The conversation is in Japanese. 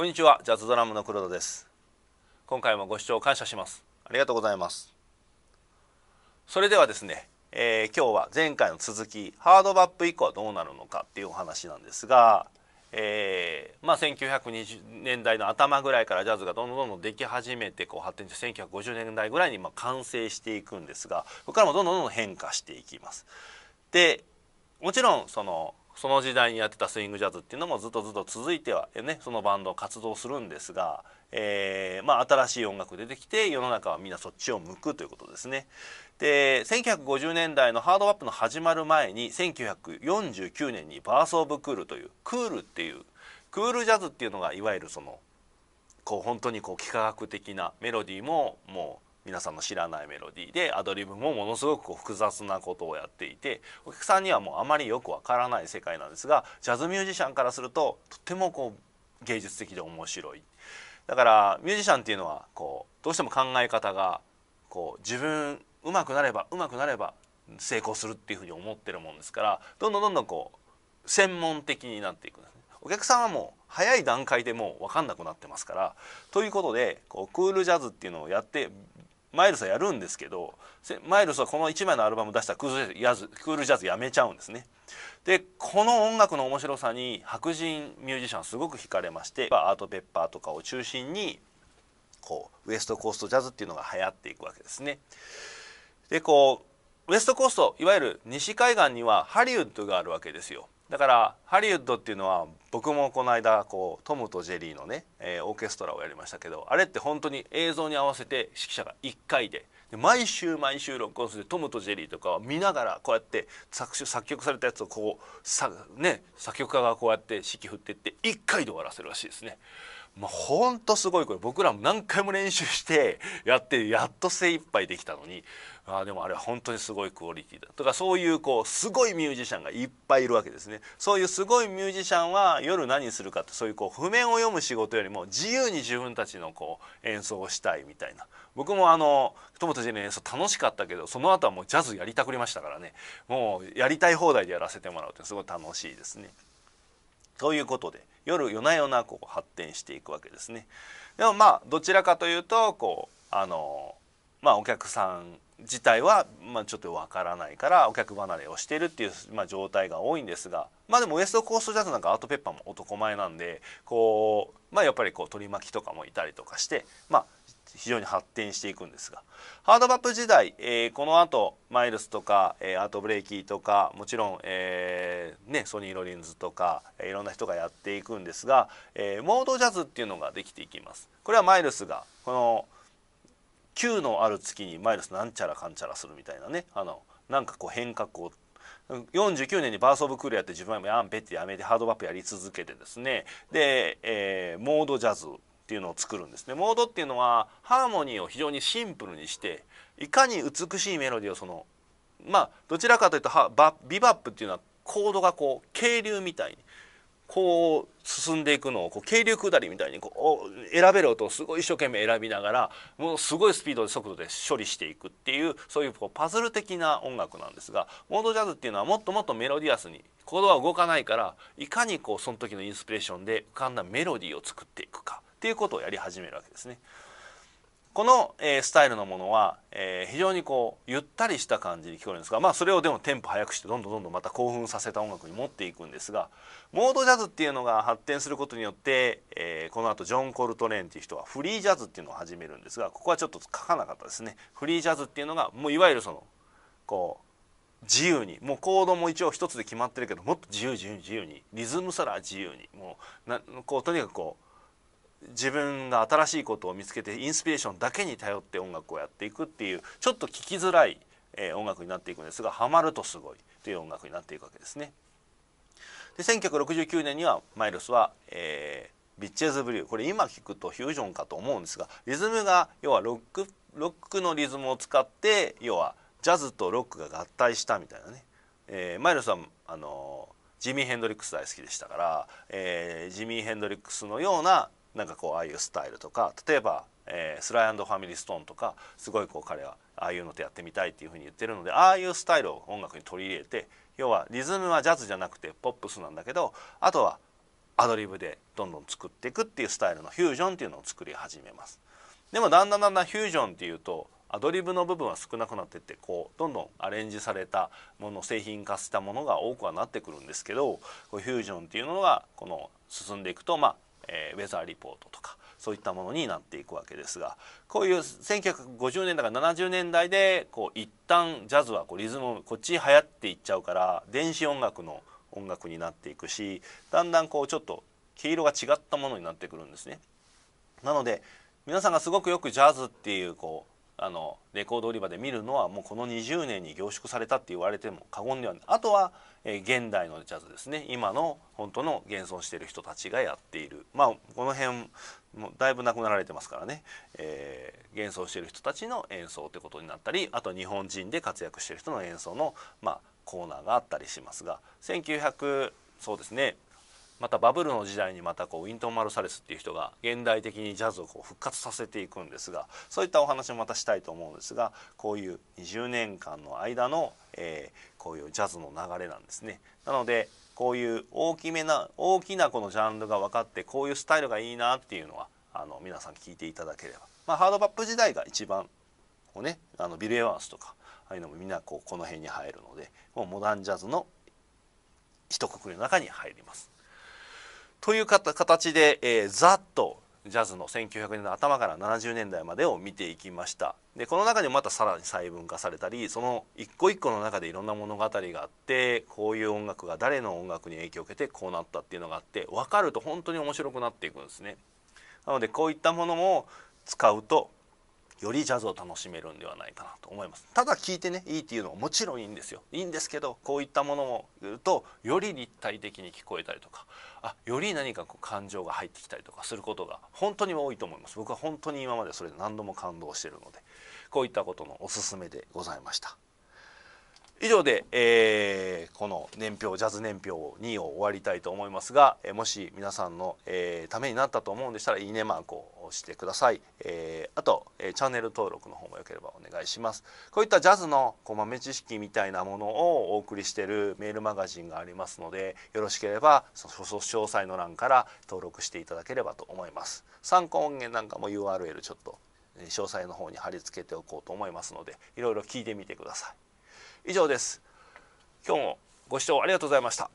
こんにちはジャズドラムの黒田です今回もご視聴感謝しますありがとうございますそれではですね、えー、今日は前回の続きハードバップ以降はどうなるのかっていうお話なんですが、えー、まあ、1920年代の頭ぐらいからジャズがどんどんどんどんでき始めてこう発展して1950年代ぐらいにま完成していくんですがここからもどんどんどんどん変化していきます。でもちろんそのその時代にやってたスイングジャズっていうのもずっとずっと続いてはねそのバンド活動するんですが、えー、まあ、新しい音楽出てきて世の中はみんなそっちを向くということですね。で1950年代のハードワップの始まる前に1949年に「バース・オブ・クール」というクールっていうクールジャズっていうのがいわゆるそのこう本当にこう幾何学的なメロディーももう皆さんの知らないメロディーでアドリブもものすごく複雑なことをやっていてお客さんにはもうあまりよくわからない世界なんですがジャズミュージシャンからするととってもこう芸術的で面白い。だからミュージシャンっていうのはこうどうしても考え方がこう自分うまくなればうまくなれば成功するっていうふうに思ってるもんですからどんどんどんどんこう専門的になっていくんですね。お客さんはもう早い段階でもう分かんなくなってますからということでこうクールジャズっていうのをやってマイルスはやるんですけどマイルスはこの1枚のアルバム出したクールジャズクールジャズやめちゃうんですね。でこの音楽の面白さに白人ミュージシャンすごく惹かれましてアートペッパーとかを中心にこうウエストコーストジャズっていうのが流行っていくわけですね。でこうウエストコーストいわゆる西海岸にはハリウッドがあるわけですよ。だからハリウッドっていうのは僕もこの間こうトムとジェリーのね、えー、オーケストラをやりましたけどあれって本当に映像に合わせて指揮者が1回でで毎週毎週録音するトムとジェリーとかを見ながらこうやって作詞作曲されたやつをこうさ、ね、作曲家がこうやって指揮振っていって1回で終わらせるらしいですね。まあ、ほんとすごいこれ僕らも何回も練習してやってやっと精一杯できたのにあでもあれは本当にすごいクオリティだとかそういうこうすごいミュージシャンがいっぱいいるわけですねそういうすごいミュージシャンは夜何するかってそういうこう譜面を読む仕事よりも自由に自分たちのこう演奏をしたいみたいな僕もあの友達の演奏楽しかったけどその後はもうジャズやりたくりましたからねもうやりたい放題でやらせてもらうってすごい楽しいですね。ということで夜夜な夜なこう発展していくわけですね。でもまあどちらかというとこうあのまあお客さん自体は、まあ、ちょっとわからないからお客離れをしてるっていう、まあ、状態が多いんですが、まあ、でもウエストコーストジャズなんかアートペッパーも男前なんでこう、まあ、やっぱりこう取り巻きとかもいたりとかして、まあ、非常に発展していくんですがハードバップ時代、えー、この後マイルスとか、えー、アートブレイキーとかもちろん、えーね、ソニー・ロリンズとか、えー、いろんな人がやっていくんですが、えー、モードジャズっていうのができていきます。これはマイルスがこの9のある月にマイルスなんちゃらかんちゃらするみたいなねあのなんかこう変革を49年にバース・オブ・クールやって自分はやんべってやめてハードバップやり続けてですねで、えー、モードジャズっていうのを作るんですねモードっていうのはハーモニーを非常にシンプルにしていかに美しいメロディーをそのまあどちらかというとバビバップっていうのはコードがこう渓流みたいにこう進んでいくのをこう渓流下りみたいにこう選べる音をすごい一生懸命選びながらもうすごいスピードで速度で処理していくっていうそういうこうパズル的な音楽なんですがモードジャズっていうのはもっともっとメロディアスに言葉は動かないからいかにこうその時のインスピレーションで浮かんだメロディーを作っていくかっていうことをやり始めるわけですね。この、えー、スタイルのものは、えー、非常にこうゆったりした感じに聞こえるんですが、まあ、それをでもテンポ速くしてどんどんどんどんまた興奮させた音楽に持っていくんですがモードジャズっていうのが発展することによって、えー、このあとジョン・コルトレーンっていう人はフリージャズっていうのを始めるんですがここはちょっと書かなかったですね。フリージャズっていうのがもういわゆるそのこう自由にもうコードも一応一つで決まってるけどもっと自由自由自由にリズムさら自由にもうなこうとにかくこう自分が新しいことを見つけてインスピレーションだけに頼って音楽をやっていくっていうちょっと聞きづらい、え音楽になっていくんですがハマるとすごいという音楽になっていくわけですね。で1969年にはマイルスは、えー、ビッチェズ・ブリューこれ今聞くとフュージョンかと思うんですがリズムが要はロックロックのリズムを使って要はジャズとロックが合体したみたいなね、えー、マイルスはあのジミー・ヘンドリックス大好きでしたから、えー、ジミー・ヘンドリックスのようななんかこうああいうスタイルとか例えば、えー、スライファミリーストーンとかすごいこう彼はああいうのとやってみたいっていうふうに言ってるのでああいうスタイルを音楽に取り入れて要はリズムはジャズじゃなくてポップスなんだけどあとはアドリブでどんどん作っていくっていうスタイルのフュージョンっていうのを作り始めます。でもだんだんだんだんフュージョンっていうとアドリブの部分は少なくなってってこうどんどんアレンジされたもの製品化したものが多くはなってくるんですけどこうフュージョンっていうのがこの進んでいくとまあえー、ウェザーリポートとかそういったものになっていくわけですがこういう1950年代から70年代でこう一旦ジャズはこうリズムこっちに流行っていっちゃうから電子音楽の音楽になっていくしだんだんこうちょっと毛色が違ったものになってくるんですね。なので皆さんがすごくよくジャズっていうこうあのレコード売り場で見るのはもうこの20年に凝縮されたって言われても過言ではないあとは、えー、現代のジャズですね今の本当の現存している人たちがやっているまあこの辺もだいぶなくなられてますからね、えー、現存している人たちの演奏ってことになったりあと日本人で活躍している人の演奏の、まあ、コーナーがあったりしますが1900そうですねまたバブルの時代にまたこうウィントン・マルサレスっていう人が現代的にジャズをこう復活させていくんですがそういったお話もまたしたいと思うんですがこういう20年間の間の、えー、こういうジャズの流れなんですね。なのでこういう大きめな大きなこのジャンルが分かってこういうスタイルがいいなっていうのはあの皆さん聞いていただければ、まあ、ハードバップ時代が一番こう、ね、あのビル・エワンスとかああいうのもみんなこうこの辺に入るのでもうモダンジャズの一括りの中に入ります。という形で、えー、ざっとジャズの1900年の頭から70年代までを見ていきましたでこの中にまたさらに細分化されたりその一個一個の中でいろんな物語があってこういう音楽が誰の音楽に影響を受けてこうなったっていうのがあって分かると本当に面白くなっていくんですねなのでこういったものも使うとよりジャズを楽しめるんではないかなと思いますただ聴いてねいいっていうのはもちろんいいんですよいいんですけどこういったものも言うとより立体的に聞こえたりとかあより何かこう感情が入ってきたりとかすることが本当に多いと思います僕は本当に今までそれで何度も感動してるのでこういったことのおすすめでございました。以上で、えー、この年表ジャズ年表2を終わりたいと思いますが、えもし皆さんの、えー、ためになったと思うんでしたらいいねマークを押してください、えー、あと、えチャンネル登録の方もよければお願いしますこういったジャズのこう豆知識みたいなものをお送りしているメールマガジンがありますのでよろしければその詳細の欄から登録していただければと思います参考音源なんかも URL ちょっと詳細の方に貼り付けておこうと思いますのでいろいろ聞いてみてください以上です今日もご視聴ありがとうございました